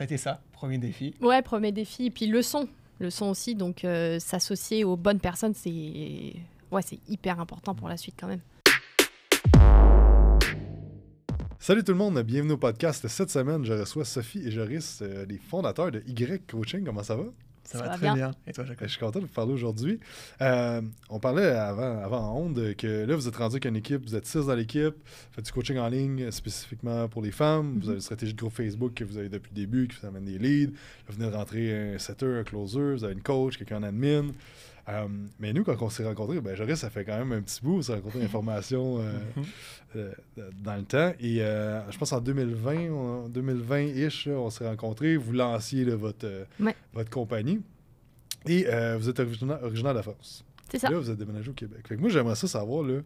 C'était ça, premier défi. Ouais, premier défi. Et puis le son. Le son aussi. Donc euh, s'associer aux bonnes personnes, c'est ouais, hyper important pour la suite quand même. Salut tout le monde, bienvenue au podcast. Cette semaine, je reçois Sophie et Joris, euh, les fondateurs de Y Coaching. Comment ça va? Ça, va, très bien. Je suis content de vous parler aujourd'hui. Euh, on parlait avant, avant Honde que là, vous êtes rendu une équipe, vous êtes six dans l'équipe, faites du coaching en ligne euh, spécifiquement pour les femmes, vous mm-hmm. avez une stratégie de groupe Facebook que vous avez depuis le début, qui vous amène des leads, vous venez de rentrer un setter, un closer, vous avez une coach, quelqu'un en admin. Euh, mais nous, quand on s'est rencontrés, ben, Joris, ça fait quand même un petit bout, on s'est rencontrés l'information, euh, mhm. euh dans le temps. Et euh, je pense en 2020, 2020-ish, on s'est rencontrés, vous lanciez votre, votre compagnie. Et vous êtes originaire, de la France. C'est ça. Et là, vous êtes déménagé au Québec. Fait moi, j'aimerais ça savoir, là,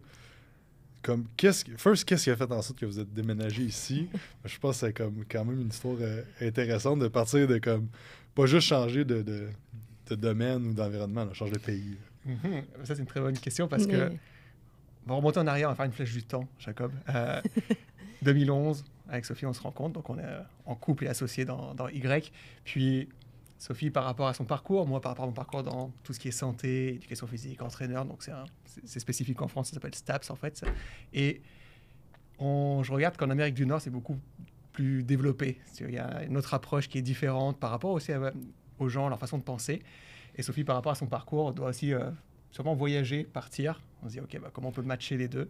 comme, qu'est-ce, first, qu'est-ce qui a fait en sorte que vous êtes déménagé ici? je pense que c'est comme, quand même une histoire intéressante de partir de, comme, pas juste changer de de domaine ou d'environnement, change de pays? Mhm. Ça, c'est une très bonne question parce que. On va remonter en arrière, on va faire une flèche du temps, Jacob. 2011, euh, avec Sophie, on se rencontre, donc on est euh, en couple et associé dans, dans, Y. Puis Sophie, par rapport à son parcours, moi, par rapport à mon parcours dans tout ce qui est santé, éducation physique, entraîneur, donc c'est spécifique en France, ça s'appelle STAPS en fait. Et on, je regarde qu'en Amérique du Nord, c'est beaucoup plus développé. Il y a une autre approche qui est différente par rapport aussi à aux gens, leur façon de penser. Et Sophie, par rapport à son parcours, doit aussi euh, sûrement voyager, partir. On se dit, OK, bah, comment on peut matcher les deux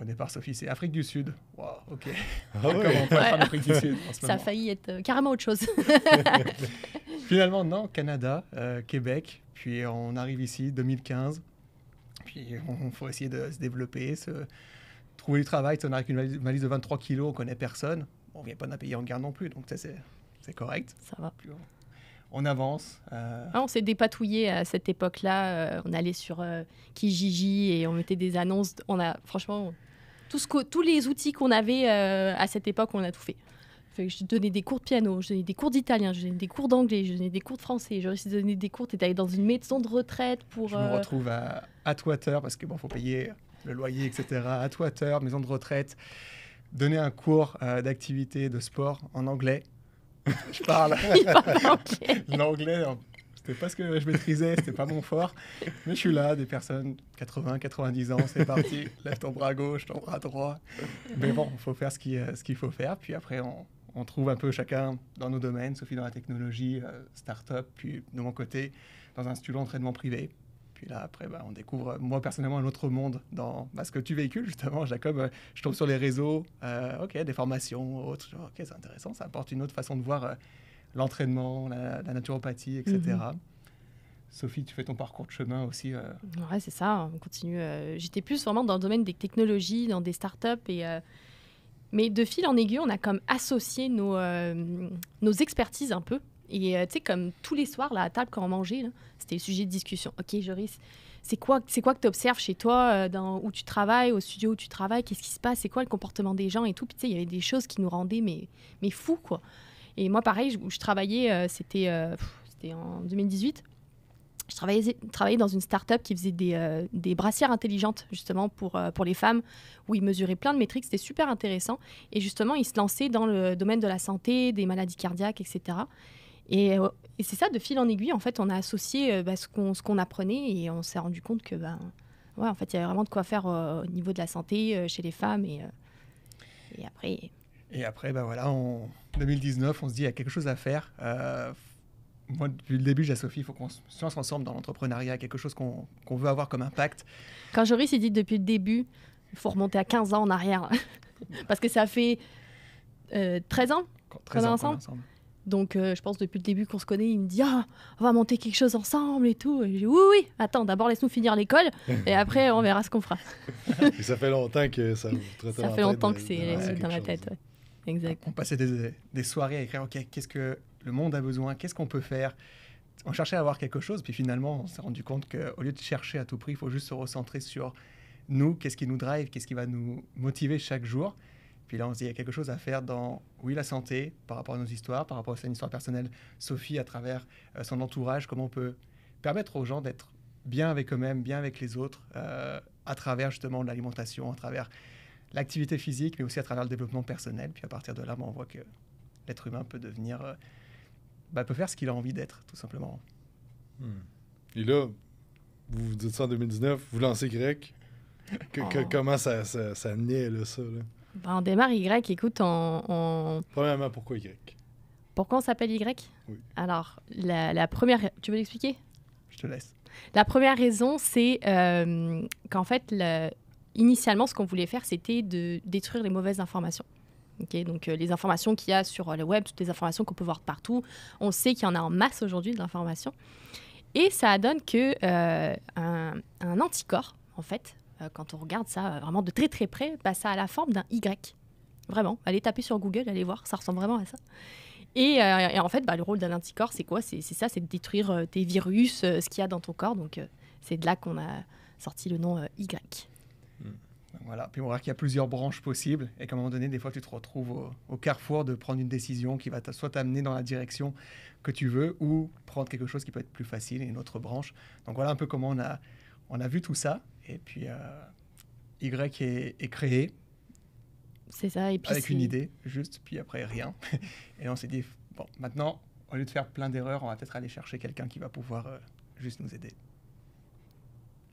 Au départ, Sophie, c'est Afrique du Sud. Waouh, OK. Ah Ça a failli être euh, carrément autre chose. Finalement, non, Canada, euh, Québec. Puis on arrive ici, 2015. Puis on, faut essayer de se développer, se... trouver du travail. Si on arrive avec une valise de 23 kilos, on connaît personne. On vient pas d'un pays en guerre non plus, donc c'est correct. Ça va. Plus on avance. Euh. Ah, on s'est dépatouillé à cette époque-là. Euh, on allait sur euh, Kijiji et on mettait des annonces. On a franchement tous les outils qu'on avait à cette époque, on a tout fait. je donnais des cours de piano, je donnais des cours d'italien, je donnais des cours d'anglais, je donnais des cours de français, je donner des cours. T'étais allé dans une maison de retraite pour. Je me retrouve à Atwater parce que faut payer le loyer, etc. À Atwater, maison de retraite, donner un cours d'activité de sport en anglais. je parle. L'anglais, c'était pas ce que je maîtrisais, c'était pas mon fort. Mais je suis là, des personnes 80, 90 ans, c'est parti. Lève ton bras gauche, ton bras droit. Mais bon, il faut faire euh, ce qu'il faut faire. Puis après, on, trouve un peu chacun dans nos domaines. Sophie dans la technologie, euh, start-up, puis de mon côté, dans un studio d'entraînement privé puis là, après, bah, on découvre, moi personnellement, un autre monde dans bah, ce que tu véhicules, justement, Jacob. Euh, je tombe sur les réseaux, euh, ok, des formations, autres. Ok, c'est intéressant, ça apporte une autre façon de voir euh, l'entraînement, la, naturopathie, etc. Mhm. Sophie, tu fais ton parcours de chemin aussi. Ouais, c'est ça, on continue. J'étais plus vraiment dans le domaine des technologies, dans des startups et. Mais de fil en aiguille, on a comme associé nos, nos expertises un peu et euh, tu sais, comme tous les soirs, là, à table, quand on mangeait, c'était le sujet de discussion. OK, Joris, c'est quoi, c'est quoi que tu observes chez toi, euh, dans, où tu travailles, au studio où tu travailles, qu'est-ce qui se passe, c'est quoi le comportement des gens et tout. Puis tu sais, il y avait des choses qui nous rendaient mais, mais fous, quoi. Et moi, pareil, je travaillais, euh, c'était, en 2018. Je travaillais, travaillais dans une start-up qui faisait des, des brassières intelligentes, justement, pour, pour les femmes, où ils mesuraient plein de métriques. C'était super intéressant. Et justement, ils se lançaient dans le domaine de la santé, des maladies cardiaques, etc. Euh, et, c'est ça, de fil en aiguille, en fait, on a associé euh, bah, ce qu'on apprenait et on s'est rendu compte que, ben, ouais, en fait, il y avait vraiment de quoi faire euh, au niveau de la santé chez les femmes et, et après. Et après, bah voilà, en 2019, on se dit il y a quelque chose à faire. moi, depuis le début, j'ai Sophie, il faut qu'on se lance ensemble dans l'entrepreneuriat, quelque chose qu'on veut avoir comme impact. Quand Joris il dit depuis le début, il faut remonter à 15 ans en arrière. Parce que ça fait 13 ans qu'on ans ensemble. Donc, euh, je pense depuis le début qu'on se connaît, il me dit Ah, on va monter quelque chose ensemble et tout. Et je Oui, oui, attends, d'abord laisse-nous finir l'école et après on verra ce qu'on fera. ça fait longtemps que ça Ça fait longtemps que c'est dans ma tête. Exact. On passait des, des, soirées à écrire Ok, qu'est-ce que le monde a besoin Qu'est-ce qu'on peut faire On cherchait à avoir quelque chose, puis finalement, on s'est rendu compte que au lieu de chercher à tout prix, il faut juste se recentrer sur nous, qu'est-ce qui nous drive, qu'est-ce qui va nous motiver chaque jour. Puis là, on se dit, il y a quelque chose à faire dans, oui, la santé, par rapport à nos histoires, par rapport à une histoire personnelle, Sophie, à travers euh, son entourage, comment on peut permettre aux gens d'être bien avec eux-mêmes, bien avec les autres, euh, à travers justement l'alimentation, à travers l'activité physique, mais aussi à travers le développement personnel. Puis à partir de là, ben, on voit que l'être humain peut devenir, euh, ben, peut faire ce qu'il a envie d'être, tout simplement. Hmm. Et là, vous vous dites ça en 2019, vous lancez grec. Oh. comment ça, ça, ça naît, là, ça? Là? Bah, on démarre Y, écoute, on... Premièrement, pourquoi Y Pourquoi on s'appelle Y Oui. Alors, la, première... Tu veux l'expliquer Je te laisse. La première raison, c'est euh, qu'en fait, initialement, ce qu'on voulait faire, c'était de détruire les mauvaises informations. Ok donc euh, les informations qu'il y a sur euh, le web, toutes les informations qu'on peut voir partout, on sait qu'il y en a en masse aujourd'hui de l'information. Et ça donne que un, anticorps, en fait, euh, quand on regarde ça euh, vraiment de très très près, bah, ça a la forme d'un Y. Vraiment. Allez taper sur Google, allez voir, ça ressemble vraiment à ça. Et, euh, en fait, bah, le rôle d'un anticorps, c'est quoi C'est ça, c'est de détruire tes virus, ce qu'il y a dans ton corps. Donc, c'est de là qu'on a sorti le nom Y. Hmm. Voilà. Puis on voit qu'il y a plusieurs branches possibles et qu'à un moment donné, des fois, tu te retrouves au, carrefour de prendre une décision qui va soit t'amener dans la direction que tu veux ou prendre quelque chose qui peut être plus facile et une autre branche. Donc voilà un peu comment on a, on a vu tout ça. Et puis, euh, Y est, créé. C'est ça. avec une idée, juste, puis après rien. et on s'est dit, bon, maintenant, au lieu de faire plein d'erreurs, on va peut-être aller chercher quelqu'un qui va pouvoir euh, juste nous aider.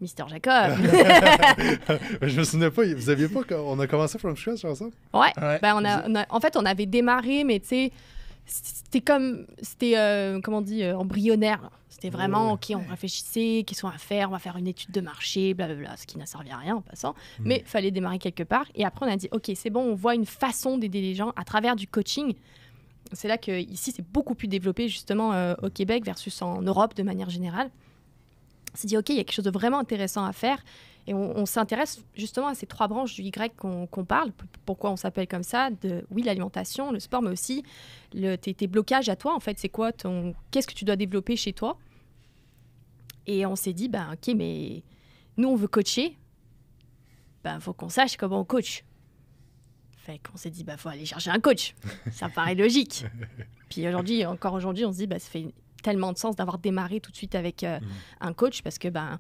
Mister Jacob Je me souviens pas, vous aviez pas, on a commencé From Scratch ensemble Ouais, Ben on on a, en fait, on avait démarré, mais tu sais, c'était comme c'était euh, comment on dit euh, embryonnaire c'était vraiment ok on réfléchissait qu'est-ce qu'on va faire on va faire une étude de marché blablabla ce qui n'a servi à rien en passant Mais mm. mais fallait démarrer quelque part et après on a dit ok c'est bon on voit une façon d'aider les gens à travers du coaching c'est là que ici c'est beaucoup plus développé justement euh, au Québec versus en Europe de manière générale on s'est dit ok il y a quelque chose de vraiment intéressant à faire et on, s'intéresse justement à ces trois branches du Y qu'on parle, pourquoi on s'appelle comme ça, de, oui, l'alimentation, le sport, mais aussi le, tes, blocages à toi, en fait, c'est quoi, ton... qu'est-ce que tu dois développer chez toi Et on s'est dit, ben ok, mais nous, on veut coacher, ben faut qu'on sache comment on coach. Fait qu'on s'est dit, bah faut aller chercher un coach. Ça paraît logique. Puis aujourd'hui, encore aujourd'hui, on se dit, bah ça fait tellement de sens d'avoir démarré tout de suite avec euh, mmh. un coach parce que ben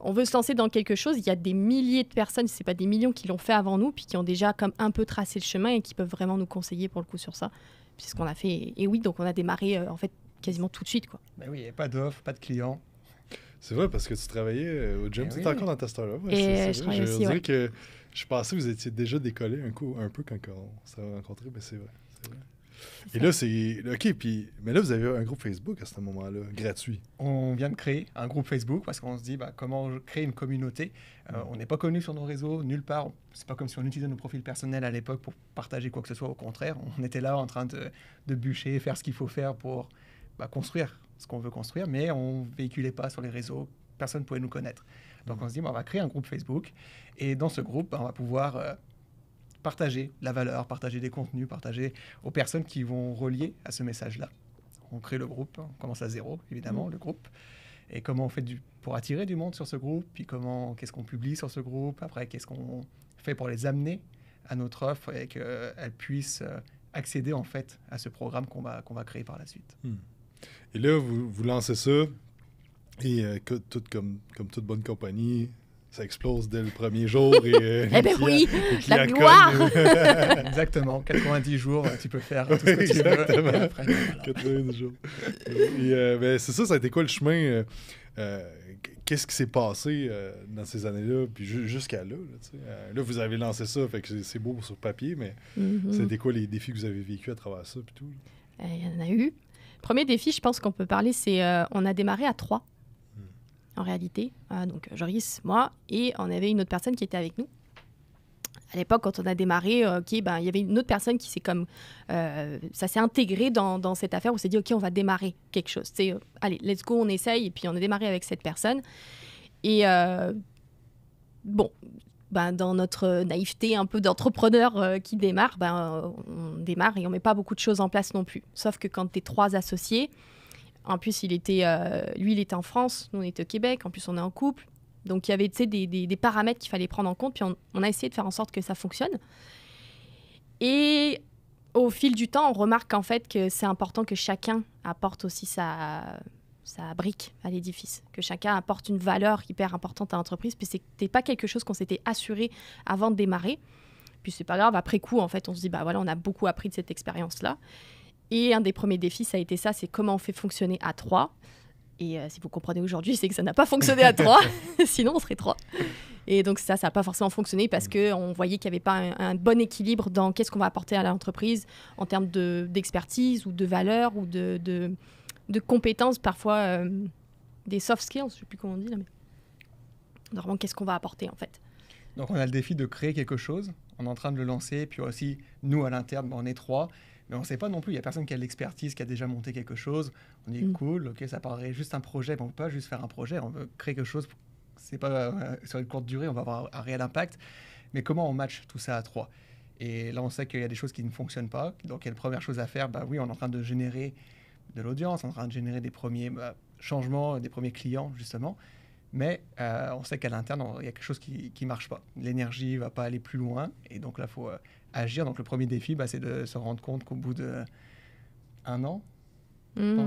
on veut se lancer dans quelque chose, il y a des milliers de personnes, si ce pas des millions, qui l'ont fait avant nous, puis qui ont déjà comme un peu tracé le chemin et qui peuvent vraiment nous conseiller pour le coup sur ça. C'est ce qu'on a fait. Et oui, donc on a démarré euh, en fait quasiment tout de suite. Quoi. Ben oui, pas d'offres, pas de clients. C'est vrai, parce que tu travaillais euh, au gym, ben encore dans ta je je pensais que vous étiez déjà décollé un, coup, un peu quand on s'est rencontrés, mais c'est vrai. Et là, c'est. OK, puis. Mais là, vous avez un groupe Facebook à ce moment-là, gratuit. On vient de créer un groupe Facebook parce qu'on se dit bah, comment créer une communauté. Euh, mm. On n'est pas connu sur nos réseaux, nulle part. C'est pas comme si on utilisait nos profils personnels à l'époque pour partager quoi que ce soit. Au contraire, on était là en train de, de bûcher, faire ce qu'il faut faire pour bah, construire ce qu'on veut construire, mais on véhiculait pas sur les réseaux. Personne ne pouvait nous connaître. Donc, mm. on se dit bah, on va créer un groupe Facebook. Et dans ce groupe, bah, on va pouvoir. Euh, partager la valeur, partager des contenus, partager aux personnes qui vont relier à ce message-là. On crée le groupe, on commence à zéro, évidemment, mmh. le groupe. Et comment on fait du, pour attirer du monde sur ce groupe, puis comment, qu'est-ce qu'on publie sur ce groupe, après, qu'est-ce qu'on fait pour les amener à notre offre et qu'elles puissent euh, accéder, en fait, à ce programme qu'on va, qu'on va créer par la suite. Mmh. Et là, vous, lancez ça, et euh, que, tout, comme, comme toute bonne compagnie, ça explose dès le premier jour. Et, euh, eh bien ben oui, la gloire! exactement, 90 jours, euh, tu peux faire tout ce que tu 90 jours. Euh, ben, c'est ça, ça a été quoi le chemin? Qu'est-ce qui s'est passé dans ces années-là, puis jusqu'à là? Là, vous avez lancé ça, fait que c'est beau sur papier, mais c'était mm-hmm. quoi les défis que vous avez vécu à travers ça? tout? Eh, il y en a eu. Premier défi, je pense qu'on peut parler, c'est on a démarré à trois en réalité. Ah, donc Joris, moi, et on avait une autre personne qui était avec nous à l'époque, quand on a démarré, euh, OK, ben, il y avait une autre personne qui s'est comme. Euh, ça s'est intégré dans, cette affaire où on s'est dit, OK, on va démarrer quelque chose. C'est, euh, allez, let's go, on essaye. Et puis, on a démarré avec cette personne. Et bon, ben, dans notre naïveté un peu d'entrepreneur qui démarre, ben, on démarre et on ne met pas beaucoup de choses en place non plus. Sauf que quand tu es trois associés, en plus, il était, euh, lui, il était en France, nous, on était au Québec. En plus, on est en couple. Donc, il y avait des, des, des paramètres qu'il fallait prendre en compte. Puis, on, a essayé de faire en sorte que ça fonctionne. Et au fil du temps, on remarque en fait que c'est important que chacun apporte aussi sa, brique à l'édifice, que chacun apporte une valeur hyper importante à l'entreprise. Puis, n'était pas quelque chose qu'on s'était assuré avant de démarrer. Puis, c'est pas grave, après coup, en fait, on se dit, bah voilà, on a beaucoup appris de cette expérience-là. Et un des premiers défis, ça a été ça, c'est comment on fait fonctionner à 3. Et euh, si vous comprenez aujourd'hui, c'est que ça n'a pas fonctionné à 3, sinon on serait trois. Et donc ça, ça n'a pas forcément fonctionné parce qu'on voyait qu'il n'y avait pas un, bon équilibre dans qu'est-ce qu'on va apporter à l'entreprise en termes d'expertise ou de valeur ou de, de, compétences, parfois euh, des soft skills, je ne sais plus comment on dit là, mais normalement qu'est-ce qu'on va apporter en fait. Donc on a le défi de créer quelque chose, on est en train de le lancer, puis aussi nous à l'interne, on est trois mais on ne sait pas non plus. Il n'y a personne qui a l'expertise, qui a déjà monté quelque chose. On dit mm. cool, ok, ça paraît juste un projet, mais on peut pas juste faire un projet. On veut créer quelque chose. C'est pas euh, sur une courte durée, on va avoir un, réel impact. Mais comment on match tout ça à trois Et là, on sait qu'il y a des choses qui ne fonctionnent pas. Donc, il y a la première chose à faire. Bah oui, on est en train de générer de l'audience, en train de générer des premiers bah, changements, des premiers clients justement. Mais euh, on sait qu'à l'interne, il y a quelque chose qui ne marche pas. L'énergie ne va pas aller plus loin. Et donc là, il faut euh, agir. Donc le premier défi, bah, c'est de se rendre compte qu'au bout d'un an, mmh,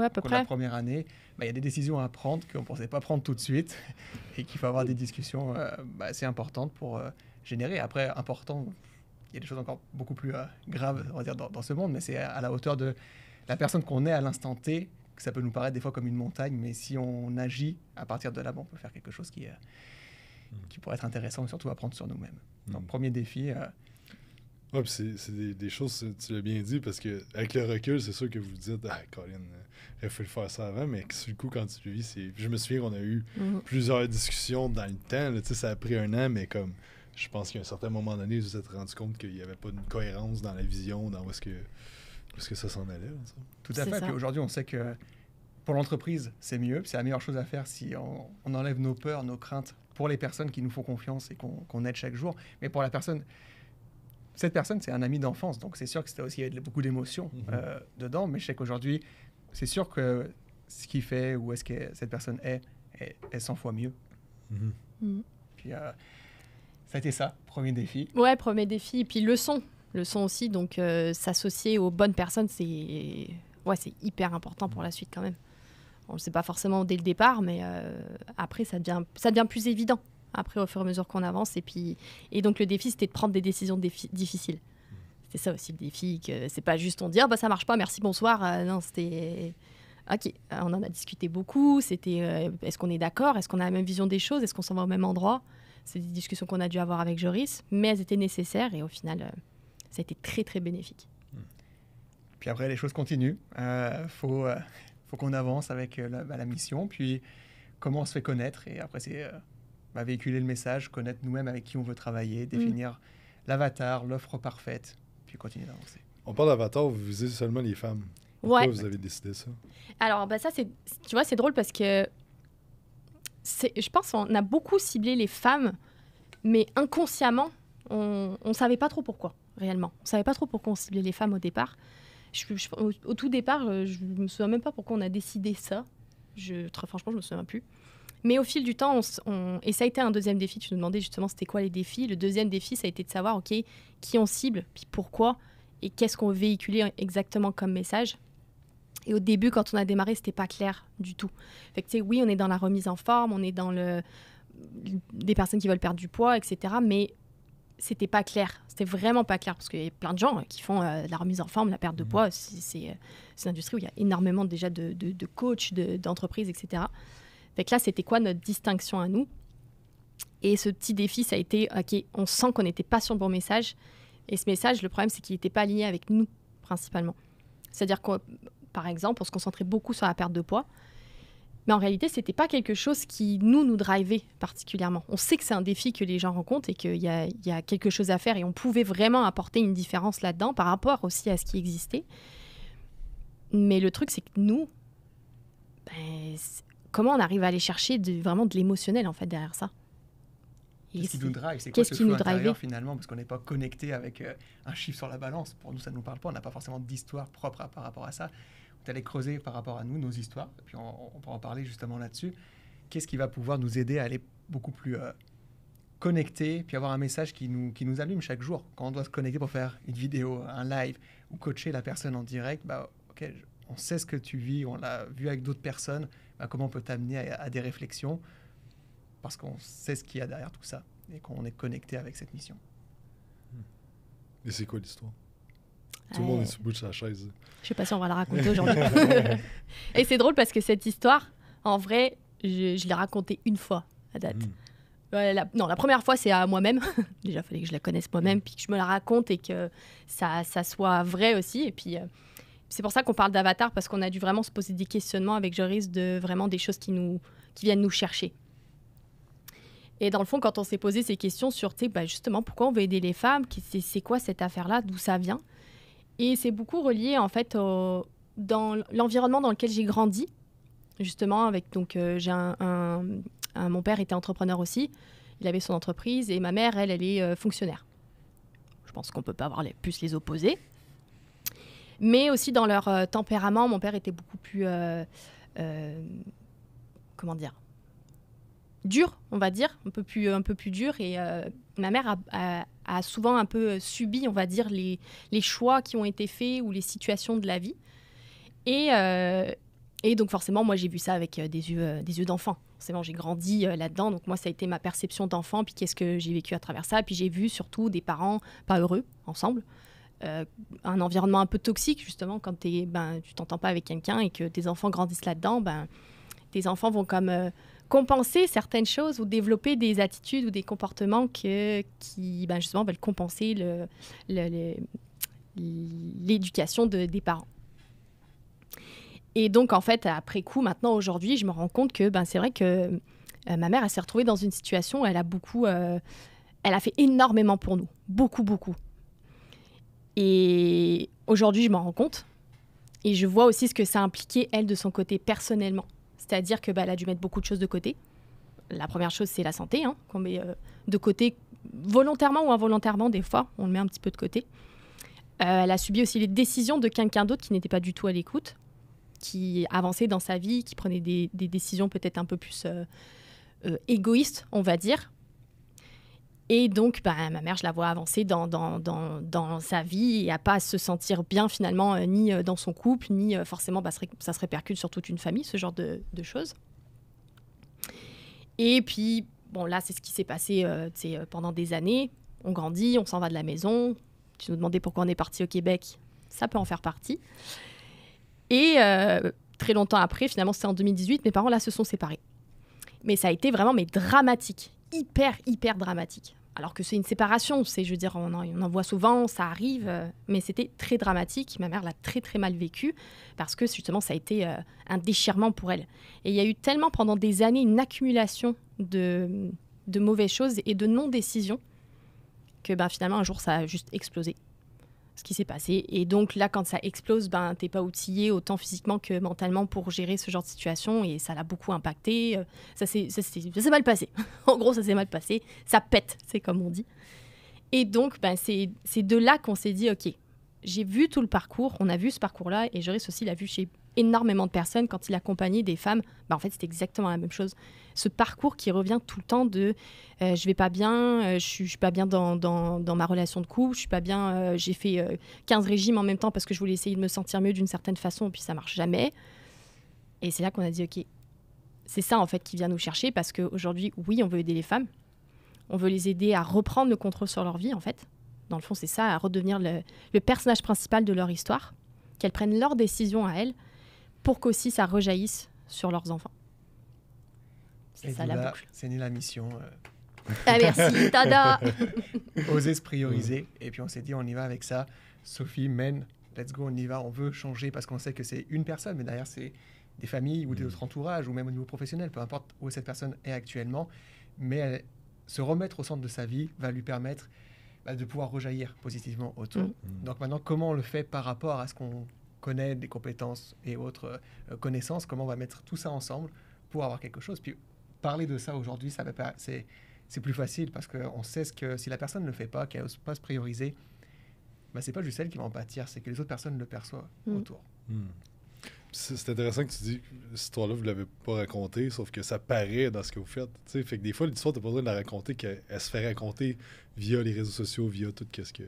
à peu près. la première année, bah, il y a des décisions à prendre qu'on ne pensait pas prendre tout de suite et qu'il faut avoir des discussions euh, bah, assez importantes pour euh, générer. Après, important, il y a des choses encore beaucoup plus euh, graves dire, dans, ce monde, mais c'est à, la hauteur de la personne qu'on est à l'instant T, que ça peut nous paraître des fois comme une montagne, mais si on agit à partir de là, on peut faire quelque chose qui, mmh. qui pourrait être intéressant, et surtout à prendre sur nous-mêmes. Donc, mmh. premier défi, Ouais, ah, c'est des, des, choses, tu l'as bien dit, parce que avec le recul, c'est sûr que vous dites Ah, Colin, il faut le faire ça avant, mais sur le coup, quand tu le vis, c'est. Je me souviens qu'on a eu mhm. plusieurs discussions dans le temps, sais, ça a pris un an, mais comme je pense qu'à un certain moment donné, vous vous êtes rendu compte qu'il n'y avait pas de cohérence dans la vision, dans où est-ce que, que ça s'en allait. Tout à fait. Puis aujourd'hui, on sait que pour l'entreprise, c'est mieux. C'est la meilleure chose à faire si on, on, enlève nos peurs, nos craintes pour les personnes qui nous font confiance et qu'on aide chaque jour. Mais pour la personne cette personne, c'est un ami d'enfance, donc c'est sûr que c'était aussi y a beaucoup d'émotions mhm. euh, dedans, mais je sais qu'aujourd'hui, c'est sûr que ce qu'il fait ou est-ce que cette personne est, est, 100 fois mieux. Mhm. Mhm. Euh, ça a été ça, premier défi. Ouais, premier défi, et puis le son aussi, donc euh, s'associer aux bonnes personnes, c'est ouais, c'est hyper important pour la suite quand même. On ne sait pas forcément dès le départ, mais après ça devient ça devient plus évident après au fur et à mesure qu'on avance. Et, puis... et donc le défi, c'était de prendre des décisions difficiles. C'était ça aussi le défi, que c'est pas juste on dit ah, bah ça marche pas, merci, bonsoir. Euh, non, c'était. Ok, euh, on en a discuté beaucoup. C'était euh, est-ce qu'on est, d'accord Est-ce qu'on a la même vision des choses Est-ce qu'on s'en va au même endroit C'est des discussions qu'on a dû avoir avec Joris, mais elles étaient nécessaires et au final, ça a été très très bénéfique. Hmm. Puis après, les choses continuent. Il faut, faut qu'on avance avec la, bah, la, mission, puis comment on se fait connaître et après, c'est bah, véhiculer le message, connaître nous-mêmes avec qui on veut travailler, mm. définir l'avatar, l'offre parfaite, puis continuer d'avancer. On parle d'avatar, vous visez seulement les femmes. Pourquoi vous avez décidé ça? Alors, ben ça, c'est, tu vois, c'est drôle parce que je pense qu'on a beaucoup ciblé les femmes, mais inconsciemment, on ne savait pas trop pourquoi, réellement. On ne savait pas trop pourquoi on ciblait les femmes au départ. Je, au, tout départ, euh, je ne me souviens même pas pourquoi on a décidé ça. Je, très, franchement, je ne me souviens plus. Mais au fil du temps, et ça a été un deuxième défi. Tu nous demandais justement c'était quoi les défis. Le deuxième défi, ça a été de savoir, OK, qui on cible, puis pourquoi, et qu'est-ce qu'on véhiculait exactement comme message. Et au début, quand on a démarré, c'était pas clair du tout. Fait que, oui, on est dans la remise en forme, on est dans le des personnes qui veulent perdre du poids, etc. Mais c'était pas clair. C'était vraiment pas clair parce qu'il y a plein de gens hein, qui font euh, la remise en forme, la perte de mmh. poids. Euh, c'est une industrie où il y a énormément déjà de, coachs, d'entreprises, etc donc là, c'était quoi notre distinction à nous Et ce petit défi, ça a été, OK, on sent qu'on n'était pas sur le bon message. Et ce message, le problème, c'est qu'il n'était pas aligné avec nous, principalement. C'est-à-dire que, par exemple, on se concentrait beaucoup sur la perte de poids. Mais en réalité, c'était pas quelque chose qui, nous, nous drivait particulièrement. On sait que c'est un défi que les gens rencontrent et qu'il y, y a, quelque chose à faire. Et on pouvait vraiment apporter une différence là-dedans par rapport aussi à ce qui existait. Mais le truc, c'est que nous, ben, comment on arrive à aller chercher vraiment de l'émotionnel en fait derrière ça Qu'est-ce qui nous drive C'est quoi ce, qui nous drive finalement Parce qu'on n'est pas connecté avec euh, un chiffre sur la balance. Pour nous, ça ne nous parle pas. On n'a pas forcément d'histoire propre par rapport à ça. Vous est creuser par rapport à nous nos histoires. Et puis on, pourra en parler justement là-dessus. Qu'est-ce qui va pouvoir nous aider à aller beaucoup plus connecté euh, connecter, puis avoir un message qui nous, qui nous allume chaque jour. Quand on doit se connecter pour faire une vidéo, un live, ou coacher la personne en direct, bah, ok, on sait ce que tu vis, on l'a vu avec d'autres personnes, bah, comment on peut t'amener à, des réflexions parce qu'on sait ce qu'il y a derrière tout ça et qu'on est connecté avec cette mission. Hmm. Et c'est quoi l'histoire tout le monde est sous sa chaise. Je sais pas si on va la raconter aujourd'hui. Ah et c'est drôle parce que cette histoire, en vrai, je, l'ai racontée une fois à date. Hmm. Euh, non, la première fois, c'est à moi-même. Déjà, il fallait que je la connaisse moi-même, hmm. puis que je me la raconte et que ça, soit vrai aussi. Et puis, euh, c'est pour ça qu'on parle d'avatar, parce qu'on a dû vraiment se poser des questionnements avec Joris de vraiment des choses qui, nous, qui viennent nous chercher. Et dans le fond, quand on s'est posé ces questions sur, tu sais, bah, justement, pourquoi on veut aider les femmes, c'est quoi cette affaire-là, d'où ça vient Et c'est beaucoup relié, en fait, dans l'environnement dans lequel j'ai grandi, justement, avec, donc, euh, j'ai un, mon père était entrepreneur aussi, il avait son entreprise, et ma mère, elle, elle est euh, fonctionnaire. Je pense qu'on peut pas avoir plus les opposés mais aussi dans leur euh, tempérament. Mon père était beaucoup plus, euh, euh, comment dire, dur, on va dire, un peu plus, un peu plus dur. Et ma mère a, souvent un peu subi, on va dire, les, choix qui ont été faits ou les situations de la vie. Et, et donc forcément, moi, j'ai vu ça avec des yeux, des yeux d'enfant. Forcément, j'ai grandi là-dedans, donc moi, ça a été ma perception d'enfant, puis qu'est-ce que j'ai vécu à travers ça. Puis j'ai vu surtout des parents pas heureux ensemble. Euh, un environnement un peu toxique, justement, quand es, ben, tu t'entends pas avec quelqu'un et que tes enfants grandissent là-dedans, ben, tes enfants vont comme euh, compenser certaines choses ou développer des attitudes ou des comportements qui, ben, justement, veulent compenser l'éducation des parents. Et donc, en fait, après coup, maintenant, aujourd'hui, je me rends compte que ben, c'est vrai que euh, ma mère, elle s'est retrouvée dans une situation où elle a beaucoup... elle a fait énormément pour nous, beaucoup, beaucoup. Et aujourd'hui, je m'en rends compte. Et je vois aussi ce que ça a impliqué, elle, de son côté personnellement. C'est-à-dire que bah, a dû mettre beaucoup de choses de côté. La première chose, c'est la santé, hein, qu'on met euh, de côté volontairement ou involontairement, des fois, on le met un petit peu de côté. Euh, elle a subi aussi les décisions de quelqu'un d'autre qui n'était pas du tout à l'écoute, qui avançait dans sa vie, qui prenait des, décisions peut-être un peu plus euh, égoïstes, on va dire, et donc, bah, ma mère, je la vois avancer dans, dans, dans, dans sa vie et à pas se sentir bien finalement, euh, ni euh, dans son couple, ni euh, forcément, bah, ça se répercute sur toute une famille, ce genre de, de choses. Et puis, bon, là, c'est ce qui s'est passé c'est pendant des années. On grandit, on s'en va de la maison. Tu nous demandais pourquoi on est parti au Québec. Ça peut en faire partie. Et très longtemps après, finalement, c'était en 2018, mes parents, là, se sont séparés. Mais ça a été vraiment mais dramatique hyper, hyper dramatique alors que c'est une séparation, c'est, je veux dire, on en, voit souvent, ça arrive, euh, mais c'était très dramatique. Ma mère l'a très très mal vécu parce que justement, ça a été euh, un déchirement pour elle. Et il y a eu tellement pendant des années une accumulation de, de mauvaises choses et de non-décisions que ben, finalement, un jour, ça a juste explosé ce qui s'est passé. Et donc là, quand ça explose, ben, t'es pas outillé autant physiquement que mentalement pour gérer ce genre de situation et ça l'a beaucoup impacté. Euh, ça s'est mal passé. en gros, ça s'est mal passé. Ça pète, c'est comme on dit. Et donc, ben, c'est de là qu'on s'est dit, OK, j'ai vu tout le parcours, on a vu ce parcours-là et Joris aussi l'a vu chez énormément de personnes quand il accompagnait des femmes. Bah, en fait, c'était exactement la même chose. Ce parcours qui revient tout le temps de euh, je vais pas bien, euh, je, suis, suis pas bien dans, dans, ma relation de couple, je suis pas bien, euh, j'ai fait 15 régimes en même temps parce que je voulais essayer de me sentir mieux d'une certaine façon, et puis ça marche jamais. Et c'est là qu'on a dit ok, c'est ça en fait qui vient nous chercher parce qu'aujourd'hui, oui, on veut aider les femmes, on veut les aider à reprendre le contrôle sur leur vie en fait. Dans le fond, c'est ça, à redevenir le, le personnage principal de leur histoire, qu'elles prennent leurs décisions à elles pour qu'aussi ça rejaillisse sur leurs enfants. C'est ça la boucle. C'est la mission. Euh. Ah, merci, tada Oser se prioriser. Et puis on s'est dit, on y va avec ça. Sophie mène, let's go, on y va. On veut changer parce qu'on sait que c'est une personne, mais derrière, c'est des familles ou des mm. autres entourages, ou même au niveau professionnel, peu importe où cette personne est actuellement. Mais euh, se remettre au centre de sa vie va lui permettre bah, de pouvoir rejaillir positivement autour. Mm. Donc maintenant, comment on le fait par rapport à ce qu'on connaît des compétences et autres euh, connaissances, comment on va mettre tout ça ensemble pour avoir quelque chose. Puis parler de ça aujourd'hui, ça va pas, c'est, plus facile parce qu'on sait ce que si la personne ne le fait pas, qu'elle n'ose pas se prioriser, bah, c'est pas juste elle qui va en pâtir, c'est que les autres personnes le perçoivent mmh. autour. Mmh c'est intéressant que tu dis cette histoire-là, vous ne l'avez pas racontée, sauf que ça paraît dans ce que vous faites. Fait que des fois, l'histoire, tu pas besoin de la raconter, qu'elle se fait raconter via les réseaux sociaux, via tout ce que,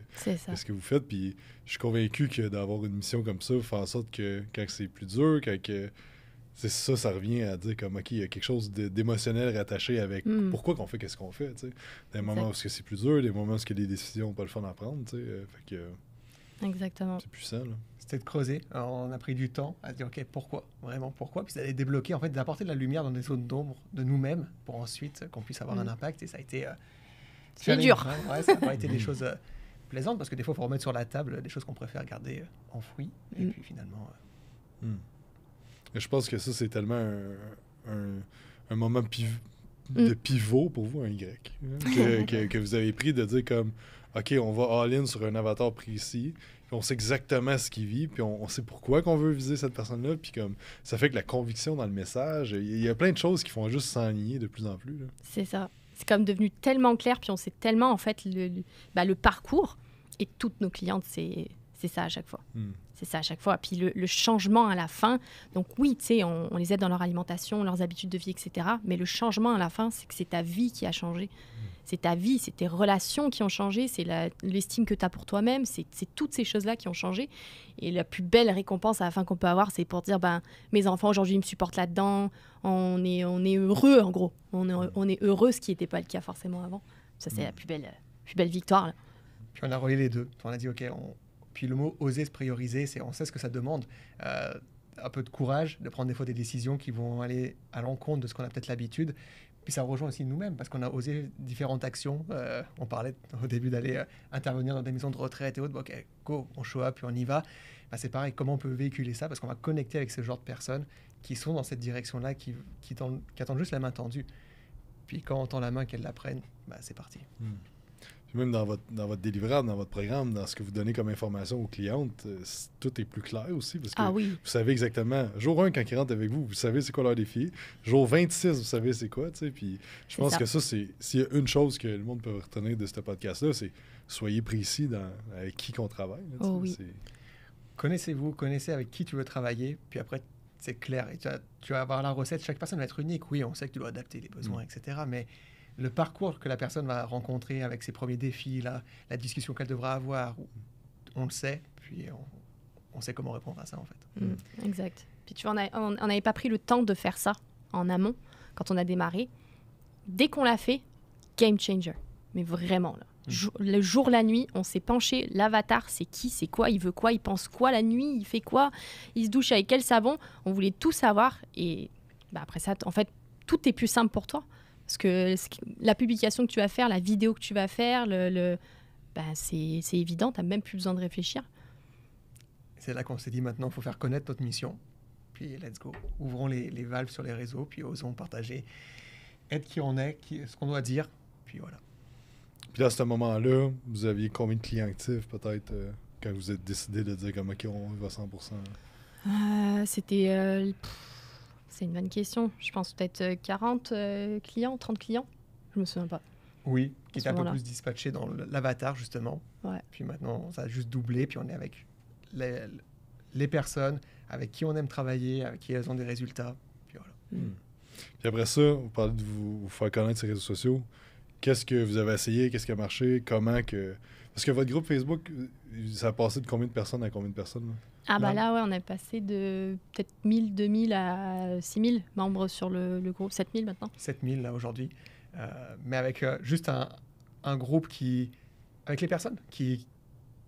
ce que vous faites. Puis je suis convaincu que d'avoir une mission comme ça, fait en sorte que quand c'est plus dur, quand c'est ça, ça revient à dire comme, OK, il y a quelque chose d'émotionnel rattaché avec hmm. pourquoi qu'on fait qu'est-ce qu'on fait, Des moments où c'est plus dur, des moments où que les décisions n'ont pas le faire à prendre, euh, Fait que... Exactement. C'est puissant, là c'était de creuser. on a pris du temps à dire, OK, pourquoi Vraiment, pourquoi Puis d'aller débloquer, en fait, d'apporter de la lumière dans des zones d'ombre de nous-mêmes pour ensuite qu'on puisse avoir un mm. impact. Et ça a été. Euh, dur. ça a été des mm. choses euh, plaisantes parce que des fois, il faut remettre sur la table des choses qu'on préfère garder euh, en enfouies. Et mm. puis finalement. je pense que ça, c'est tellement un, un, moment de pivot pour vous, un Y, hein, que, que vous avez pris de dire comme OK, on va all-in sur un avatar précis, puis on sait exactement ce qu'il vit, puis on, sait pourquoi qu'on veut viser cette personne-là, puis comme ça fait que la conviction dans le message, il y, a plein de choses qui font juste s'enligner de plus en plus. C'est ça. C'est comme devenu tellement clair, puis on sait tellement en fait le, bah, parcours, et toutes nos clientes, c'est ça à chaque fois. Hmm. C'est ça à chaque fois. Puis le, changement à la fin, donc oui, tu sais, on, les aide dans leur alimentation, leurs habitudes de vie, etc. Mais le changement à la fin, c'est que c'est ta vie qui a changé. Mmh. C'est ta vie, c'est tes relations qui ont changé, c'est l'estime que tu as pour toi-même, c'est toutes ces choses-là qui ont changé. Et la plus belle récompense à la fin qu'on peut avoir, c'est pour dire, ben, mes enfants, aujourd'hui, ils me supportent là-dedans, on est, on est heureux, en gros. On est, heureux, ce qui n'était pas le cas forcément avant. Ça, c'est mmh. la plus belle, plus belle victoire. Puis on a relié les deux. On a dit, OK, on, puis le mot oser se prioriser, c'est on sait ce que ça demande. Euh, un peu de courage de prendre des fois des décisions qui vont aller à l'encontre de ce qu'on a peut-être l'habitude. Puis ça rejoint aussi nous-mêmes parce qu'on a osé différentes actions. Euh, on parlait au début d'aller euh, intervenir dans des maisons de retraite et autres. ok, go, on show up, puis on y va. Bah, c'est pareil, comment on peut véhiculer ça Parce qu'on va connecter avec ce genre de personnes qui sont dans cette direction-là, qui, attendent juste la main tendue. Puis quand on entend la main, qu'elle la prennent, bah, c'est parti. Hmm même dans votre, dans votre délivrable, dans votre programme, dans ce que vous donnez comme information aux clientes, euh, tout est plus clair aussi. Parce que ah vous savez exactement, jour 1, quand ils rentrent avec vous, vous savez c'est quoi leur défi. Jour 26, vous savez c'est quoi. Puis je pense que ça, c'est s'il y a une chose que le monde peut retenir de ce podcast-là, c'est soyez précis dans, avec qui qu'on travaille. Oh Connaissez-vous, connaissez avec qui tu veux travailler, puis après, c'est clair. tu, vas, avoir la recette, chaque personne va être unique. Oui, on sait que tu dois adapter les besoins, mm. etc. Mais le parcours que la personne va rencontrer avec ses premiers défis, la, la discussion qu'elle devra avoir, on le sait, puis on, sait comment répondre à ça en fait. Mm, exact. Puis tu vois, on n'avait pas pris le temps de faire ça en amont quand on a démarré. Dès qu'on l'a fait, game changer. Mais vraiment, mm. le jour, la nuit, on s'est penché. L'avatar, c'est qui, c'est quoi, il veut quoi, il pense quoi la nuit, il fait quoi, il se douche avec quel savon. On voulait tout savoir. Et bah, après ça, en fait, tout est plus simple pour toi. Parce que la publication que tu vas faire, la vidéo que tu vas faire, le, bah, c'est évident, tu n'as même plus besoin de réfléchir. C'est là qu'on s'est dit maintenant, il faut faire connaître notre mission. Puis let's go. Ouvrons les, les valves sur les réseaux, puis osons partager, être qui on est, ce qu'on doit dire. Puis voilà. Puis à ce moment-là, vous aviez combien de clients actifs peut-être euh, quand vous êtes décidé de dire comme OK, on va 100 euh, C'était. Euh, c'est une bonne question. Je pense peut-être 40 euh, euh, clients, 30 clients. Je me souviens pas. Oui, qui est un peu plus dispatché dans l'avatar, justement. Ouais. Puis maintenant, ça a juste doublé, puis on est avec les, personnes avec qui on aime travailler, avec qui elles ont des résultats. Puis voilà. Hmm. Puis après ça, vous parlez de vous, vous faire connaître sur les réseaux sociaux. Qu'est-ce que vous avez essayé? Qu'est-ce qui a marché? Comment que parce que votre groupe Facebook, ça a passé de combien de personnes à combien de personnes? Ah, bah là, ouais, on est passé de peut-être 1000, 2000 à 6000 membres sur le, groupe. 7000 maintenant. 7000 là aujourd'hui. Euh, mais avec euh, juste un, groupe qui. avec les personnes qui,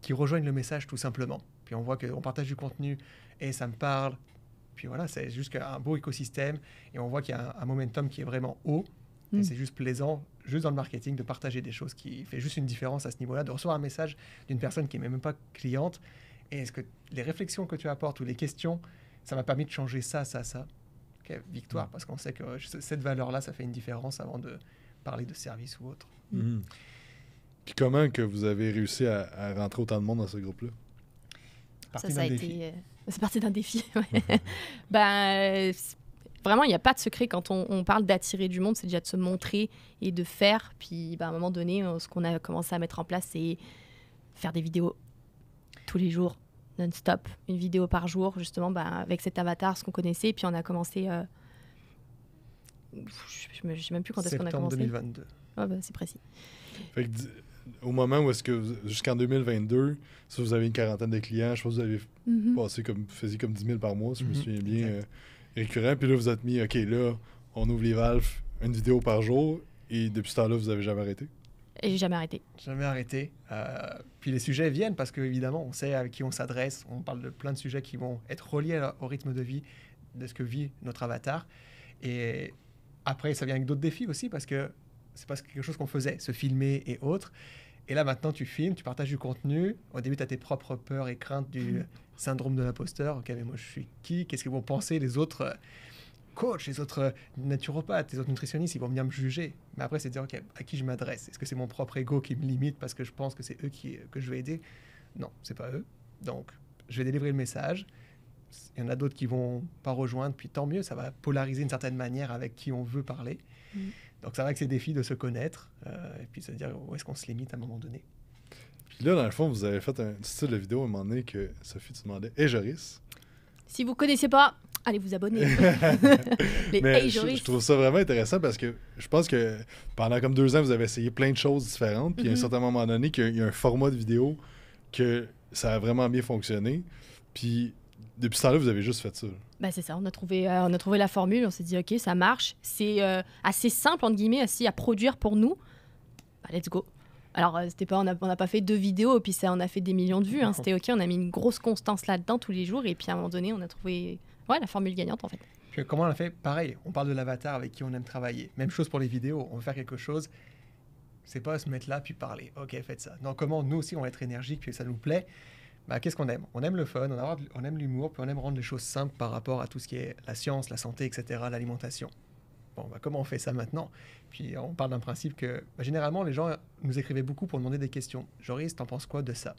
qui rejoignent le message tout simplement. Puis on voit qu'on partage du contenu et ça me parle. Puis voilà, c'est juste un beau écosystème et on voit qu'il y a un, momentum qui est vraiment haut. Et mm. c'est juste plaisant juste dans le marketing, de partager des choses qui fait juste une différence à ce niveau-là, de recevoir un message d'une personne qui n'est même pas cliente. Et est-ce que les réflexions que tu apportes ou les questions, ça m'a permis de changer ça, ça, ça Quelle victoire, mm. parce qu'on sait que cette valeur-là, ça fait une différence avant de parler de service ou autre. Mm. Mm. Puis comment que vous avez réussi à, rentrer autant de monde dans ce groupe-là Ça, ça a été. Euh, c'est parti d'un défi. Ouais. ben, euh, Vraiment, il n'y a pas de secret quand on, parle d'attirer du monde, c'est déjà de se montrer et de faire. Puis ben, à un moment donné, euh, ce qu'on a commencé à mettre en place, c'est faire des vidéos tous les jours, non-stop, une vidéo par jour, justement, ben, avec cet avatar, ce qu'on connaissait. puis on a commencé. Euh, je ne sais même plus quand est-ce qu'on a commencé. 2022. Ah, ben, c'est précis. au moment où est-ce que jusqu'en 2022, si vous avez une quarantaine de clients, je pense que vous avez mm-hmm. passé comme, faisiez comme 10 000 par mois, si je me mm-hmm. souviens bien. Euh, récurrent. Puis là, vous êtes mis, OK, là, on ouvre les valves une vidéo par jour. Et depuis ce temps-là, vous avez jamais arrêté? J'ai jamais arrêté. Jamais arrêté. Euh, puis les sujets viennent parce qu'évidemment, on sait à qui on s'adresse. On parle de plein de sujets qui vont être reliés au rythme de vie de ce que vit notre avatar. Et après, ça vient avec d'autres défis aussi parce que c'est pas quelque chose qu'on faisait, se filmer et autres. Et là, maintenant, tu filmes, tu partages du contenu. Au début, tu as tes propres peurs et craintes du, mm syndrome de l'imposteur. Ok, mais moi je suis qui Qu'est-ce que vont penser les autres euh, coachs, les autres euh, naturopathes, les autres nutritionnistes Ils vont venir me juger. Mais après, c'est dire ok, à qui je m'adresse Est-ce que c'est mon propre ego qui me limite parce que je pense que c'est eux qui, euh, que je vais aider Non, c'est pas eux. Donc, je vais délivrer le message. Il y en a d'autres qui vont pas rejoindre, puis tant mieux, ça va polariser une certaine manière avec qui on veut parler. Mm. Donc, c'est vrai que c'est défi de se connaître et puis se dire où est-ce qu'on se limite à un moment donné. Puis là, dans le fond, vous avez fait un style de vidéo à un moment donné que Sophie, tu demandais Et Joris Si vous connaissez pas, allez vous abonner. Mais hey, Joris. Je, trouve ça vraiment intéressant parce que je pense que pendant comme deux ans, vous avez essayé plein de choses différentes. Puis à un mhm. certain moment donné, qu'il y a un format de vidéo que ça a vraiment bien fonctionné. Puis depuis ce temps-là, vous avez juste fait ça. Ben c'est ça, on a, trouvé, euh, on a trouvé la formule, on s'est dit, OK, ça marche. C'est euh, assez simple, entre guillemets, aussi à produire pour nous. Ben, let's go. Alors, euh, c'était pas, on n'a pas fait deux vidéos, puis ça, on a fait des millions de vues. Hein. C'était OK, on a mis une grosse constance là-dedans tous les jours, et puis à un moment donné, on a trouvé ouais, la formule gagnante, en fait. Puis, euh, comment on a fait Pareil, on parle de l'avatar avec qui on aime travailler. Même chose pour les vidéos, on veut faire quelque chose. C'est pas se mettre là puis parler. OK, faites ça. Non, comment nous aussi, on va être énergique, puis ça nous plaît bah, qu'est-ce qu'on aime On aime le fun, on, aime l'humour, puis on aime rendre les choses simples par rapport à tout ce qui est la science, la santé, etc., l'alimentation bon, bah, comment on fait ça maintenant Puis on parle d'un principe que bah, généralement les gens nous écrivaient beaucoup pour demander des questions. Joris, t'en penses quoi de ça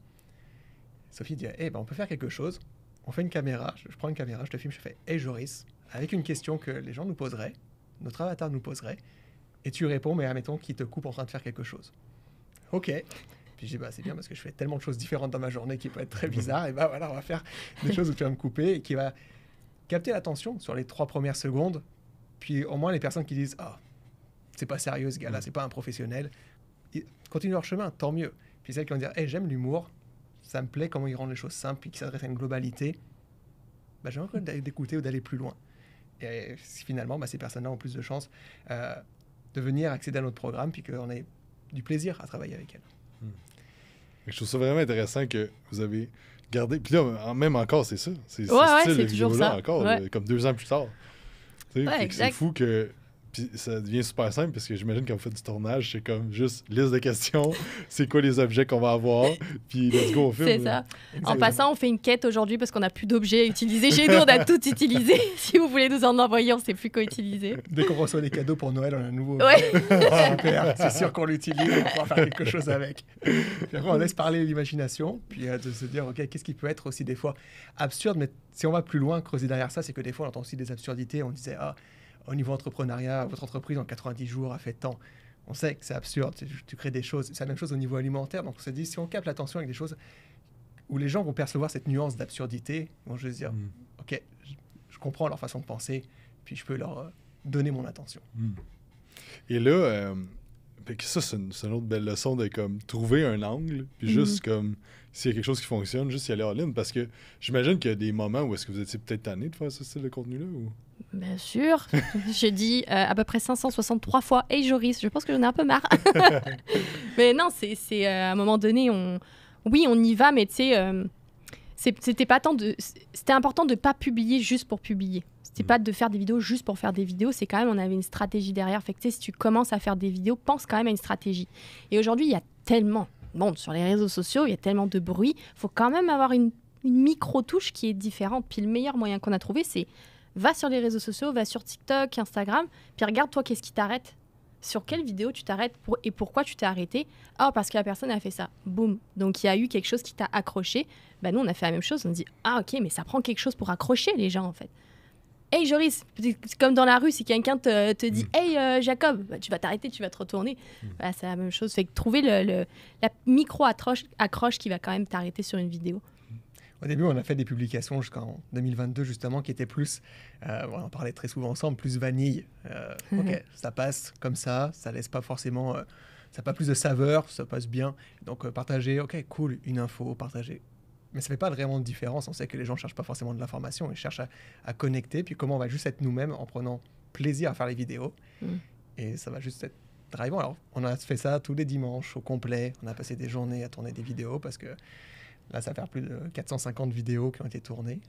Sophie dit, eh ben on peut faire quelque chose. On fait une caméra, je, prends une caméra, je te filme, je fais, hé Joris, avec une question que les gens nous poseraient, notre avatar nous poserait, et tu réponds, mais admettons qu'il te coupe en train de faire quelque chose. Ok. Puis je dis, bah, c'est bien parce que je fais tellement de choses différentes dans ma journée qui peut être très bizarre. Et bah voilà, on va faire des choses où tu vas me couper et qui va capter l'attention sur les trois premières secondes puis au moins, les personnes qui disent Ah, c'est pas sérieux ce gars-là, mm. c'est pas un professionnel, ils continuent leur chemin, tant mieux. Puis celles qui vont dire hey, j'aime l'humour, ça me plaît comment ils rendent les choses simples, puis qui s'adressent à une globalité, bah, j'ai envie d'écouter ou d'aller plus loin. Et finalement, bah, ces personnes-là ont plus de chances euh, de venir accéder à notre programme, puis qu'on ait du plaisir à travailler avec elles. Mm. Je trouve ça vraiment intéressant que vous avez gardé. Puis là, même encore, c'est ça. C'est ouais, ce toujours ça. encore, euh, comme deux ans plus tard c'est fou que puis ça devient super simple parce que j'imagine quand fait du tournage, c'est comme juste liste de questions, c'est quoi les objets qu'on va avoir, puis let's go, on filme. C'est ça. En passant, on fait une quête aujourd'hui parce qu'on n'a plus d'objets à utiliser chez nous, on a tout utilisé. si vous voulez nous en envoyer, on ne sait plus quoi utiliser. Dès qu'on reçoit des cadeaux pour Noël, on a un nouveau. Ouais. Ah, super, c'est sûr qu'on l'utilise, on va faire quelque chose avec. Puis on laisse parler l'imagination, puis euh, de se dire, OK, qu'est-ce qui peut être aussi des fois absurde, mais si on va plus loin, creuser derrière ça, c'est que des fois, on entend aussi des absurdités, on disait, ah, au niveau entrepreneuriat, votre entreprise en 90 jours a fait tant. On sait que c'est absurde, tu, crées des choses. C'est la même chose au niveau alimentaire. Donc on se dit, si on capte l'attention avec des choses où les gens vont percevoir cette nuance d'absurdité, bon, vont juste dire, hmm. OK, je, comprends leur façon de penser, puis je peux leur euh, donner mon attention. Hmm. Et là, euh, ça, c'est une, autre belle leçon de comme, trouver un angle, puis mhm. juste comme s'il y a quelque chose qui fonctionne, juste y aller en ligne. Parce que j'imagine qu'il y a des moments où est-ce que vous étiez peut-être tanné de faire ce style de contenu-là Bien sûr. J'ai dit euh, à peu près 563 fois Hey Joris, je pense que j'en ai un peu marre. mais non, c'est, euh, à un moment donné, on... oui, on y va, mais tu sais, euh, c'était pas tant de. C'était important de pas publier juste pour publier. C'était mm. pas de faire des vidéos juste pour faire des vidéos. C'est quand même, on avait une stratégie derrière. Fait que si tu commences à faire des vidéos, pense quand même à une stratégie. Et aujourd'hui, il y a tellement bon monde sur les réseaux sociaux, il y a tellement de bruit. faut quand même avoir une, une micro-touche qui est différente. Puis le meilleur moyen qu'on a trouvé, c'est va sur les réseaux sociaux, va sur TikTok, Instagram, puis regarde-toi qu'est-ce qui t'arrête. Sur quelle vidéo tu t'arrêtes et pourquoi tu t'es arrêté Ah, parce que la personne a fait ça. Boum. Donc il y a eu quelque chose qui t'a accroché. Ben, nous, on a fait la même chose. On dit Ah, ok, mais ça prend quelque chose pour accrocher les gens, en fait. Hey Joris, comme dans la rue, si quelqu'un te, dit mm. Hey euh, Jacob, bah, tu vas t'arrêter, tu vas te retourner. Mm. Bah, c'est la même chose. c'est que trouver le, la micro-accroche qui va quand même t'arrêter sur une vidéo. Au début, on a fait des publications jusqu'en 2022, justement, qui étaient plus, euh, on en parlait très souvent ensemble, plus vanille. Euh, mhm. ça passe comme ça, ça laisse pas forcément, euh, ça n'a pas plus de saveur, ça passe bien. Donc, partager, ok, cool, une info, partager. Mais ça fait pas vraiment de différence. On sait que les gens cherchent pas forcément de l'information, ils cherchent à, connecter. Puis comment on va juste être nous-mêmes en prenant plaisir à faire les vidéos. Mhm. Et ça va juste être drivant. Alors, on a fait ça tous les dimanches au complet. On a passé des journées à tourner des vidéos parce que Là, ça fait plus de 450 vidéos qui ont été tournées.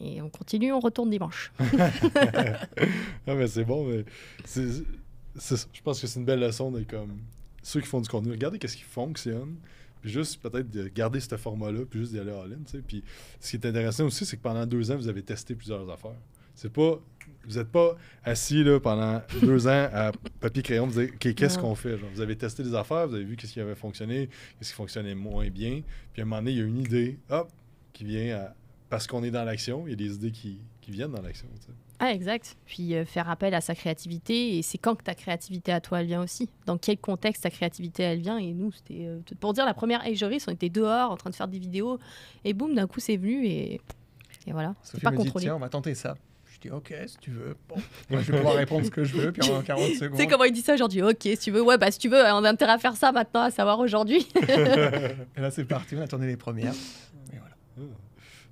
Et, euh, on continue, on retourne dimanche. ah mais c'est bon. Mais je pense que c'est une belle leçon de comme, ceux qui font du contenu. Regardez qu'est-ce qui fonctionne. Puis juste peut-être de garder ce format-là, puis juste d'y aller en ligne. Puis ce qui est intéressant aussi, c'est que pendant deux ans, vous avez testé plusieurs affaires. C'est pas. Vous n'êtes pas assis là, pendant deux ans à papier crayon, vous dire qu'est-ce qu'on fait Vous avez testé des affaires, vous avez vu qu'est-ce qui avait fonctionné, qu'est-ce qui fonctionnait moins bien. Puis à un moment donné, il y a une idée, qui vient parce qu'on est dans l'action, il y a des idées qui, viennent dans l'action. Ah, exact. Puis euh, faire appel à sa créativité. Et c'est quand que ta créativité à toi, elle vient aussi. Dans quel contexte ta créativité, elle vient. Et nous, c'était. Euh, pour dire la première et Joris, on était dehors en train de faire des vidéos. Et boum, d'un coup, c'est venu. Et, et voilà. c'est pas contrôlé. on va tenter ça ok si tu veux. Bon, je vais pouvoir répondre ce que je veux puis en 40 secondes. Tu sais comment il dit ça aujourd'hui Ok si tu veux, ouais bah si tu veux, on a intérêt à faire ça maintenant, à savoir aujourd'hui. et là c'est parti, on a tourné les premières. Et voilà. Ah,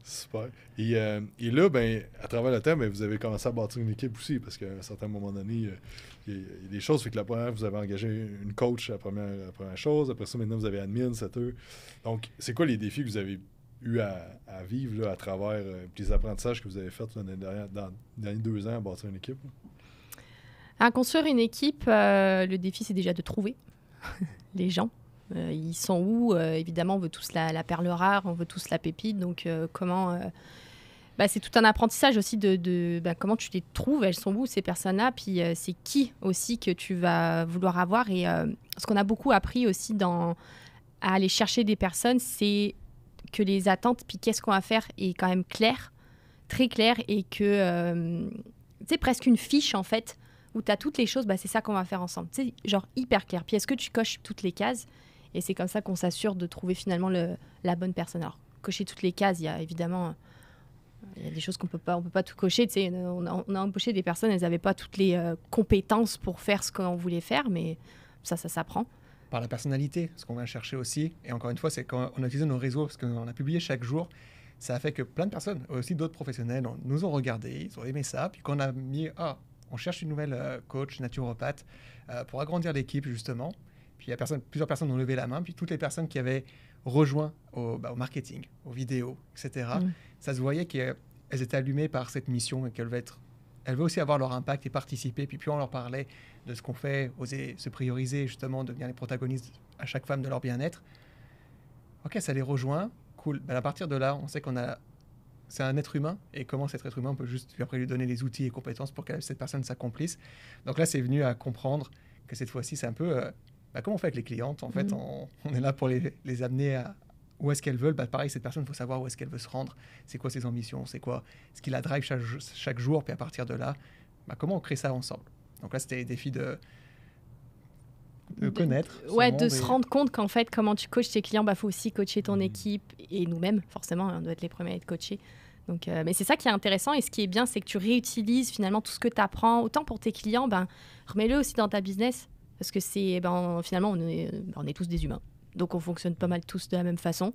super. Euh, et, là, ben, à travers le temps, ben, vous avez commencé à bâtir une équipe aussi, parce qu'à un certain moment donné, euh, il y, a, des choses. Fait que la première, vous avez engagé une coach, la première, première chose. Après ça, maintenant, vous avez admin, eux Donc, c'est quoi les défis que vous avez eu à, vivre à travers euh, les apprentissages que vous avez faits dans, dans, les deux ans à bâtir une équipe? À construire une équipe, euh, le défi, c'est déjà de trouver les gens. Euh, ils sont où? évidemment, on veut tous la, perle rare, on veut tous la pépite. Donc, comment... Bah, c'est tout un apprentissage aussi de, bah, comment tu les trouves, elles sont où ces personnes-là, puis c'est qui aussi que tu vas vouloir avoir. Et ce qu'on a beaucoup appris aussi dans, à aller chercher des personnes, c'est que les attentes, puis qu'est-ce qu'on va faire, est quand même clair, très clair, et que c'est euh, presque une fiche en fait où tu as toutes les choses, bah, c'est ça qu'on va faire ensemble. C'est genre hyper clair. Puis est-ce que tu coches toutes les cases Et c'est comme ça qu'on s'assure de trouver finalement la bonne personne. Alors, cocher toutes les cases, il y a évidemment euh, des choses qu'on peut pas on peut pas tout cocher tu sais on a, on embauché des personnes elles n'avaient pas toutes les euh, compétences pour faire ce qu'on voulait faire mais ça ça s'apprend par la personnalité, ce qu'on vient chercher aussi. Et encore une fois, c'est quand on a utilisé nos réseaux, parce qu'on a publié chaque jour, ça a fait que plein de personnes, aussi d'autres professionnels, nous ont regardé, ils ont aimé ça. Puis qu'on a mis, ah, on cherche une nouvelle euh, coach naturopathe euh, pour agrandir l'équipe, justement. Puis il plusieurs personnes ont levé la main, puis toutes les personnes qui avaient rejoint au, bah, au marketing, aux vidéos, etc. Mmh. Ça se voyait qu'elles étaient allumées par cette mission et qu'elles veulent être elle veut aussi avoir leur impact et participer. Puis plus on leur parlait de ce qu'on fait, oser se prioriser, justement, devenir les protagonistes à chaque femme de leur bien-être. Ok, ça les rejoint, cool. Ben, à partir de là, on sait qu'on a. C'est un être humain, et comment cet être humain, peut juste après lui donner les outils et compétences pour que cette personne s'accomplisse. Donc là, c'est venu à comprendre que cette fois-ci, c'est un peu. Euh, ben, comment on fait avec les clientes En fait, mmh. on, est là pour les amener à, où est-ce qu'elles veulent. Bah, pareil, cette personne, il faut savoir où est-ce qu'elle veut se rendre, c'est quoi ses ambitions, c'est quoi ce qui la drive chaque, jour, puis à partir de là, bah, comment on crée ça ensemble. Donc là, c'était le défi de, connaître. ouais, de se rendre compte qu'en fait, comment tu coaches tes clients, il bah, faut aussi coacher ton mmh. équipe et nous-mêmes, forcément, hein, on doit être les premiers à être coachés. Donc, euh, mais c'est ça qui est intéressant et ce qui est bien, c'est que tu réutilises finalement tout ce que tu apprends, autant pour tes clients, ben, remets-le aussi dans ta business parce que c'est ben, finalement, on on est tous des humains. Donc on fonctionne pas mal tous de la même façon.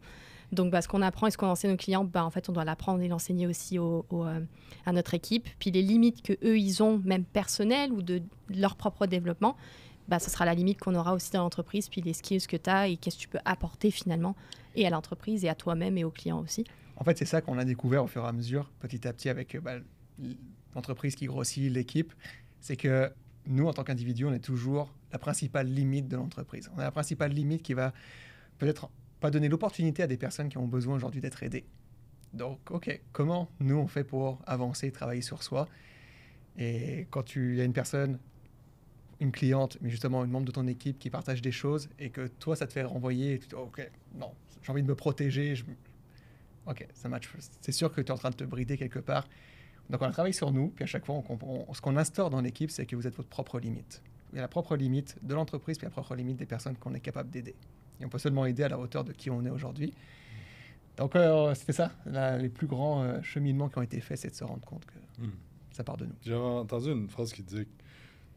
Donc bah, ce qu'on apprend et ce qu'on enseigne aux clients, bah, en fait on doit l'apprendre et l'enseigner aussi euh, à notre équipe. Puis les limites que eux ils ont, même personnelles ou de, leur propre développement, bah, ce sera la limite qu'on aura aussi dans l'entreprise. Puis les skills que tu as et qu'est-ce que tu peux apporter finalement et à l'entreprise et à toi-même et aux clients aussi. En fait c'est ça qu'on a découvert au fur et à mesure, petit à petit avec euh, bah, l'entreprise qui grossit, l'équipe, c'est que nous, en tant qu'individus, on est toujours la principale limite de l'entreprise. On est la principale limite qui va peut-être pas donner l'opportunité à des personnes qui ont besoin aujourd'hui d'être aidées. Donc, OK, comment nous on fait pour avancer, travailler sur soi Et quand tu as une personne, une cliente, mais justement une membre de ton équipe qui partage des choses et que toi ça te fait renvoyer, et tu dis, OK, non, j'ai envie de me protéger. OK, ça match. C'est sûr que tu es en train de te brider quelque part. Donc on travaille sur nous, puis à chaque fois, on, ce qu'on instaure dans l'équipe, c'est que vous êtes votre propre limite. Il y a la propre limite de l'entreprise, puis la propre limite des personnes qu'on est capable d'aider. Et on peut seulement aider à la hauteur de qui on est aujourd'hui. Donc euh, c'était ça, les plus grands euh, cheminements qui ont été faits, c'est de se rendre compte que hmm. ça part de nous. J'ai entendu une phrase qui dit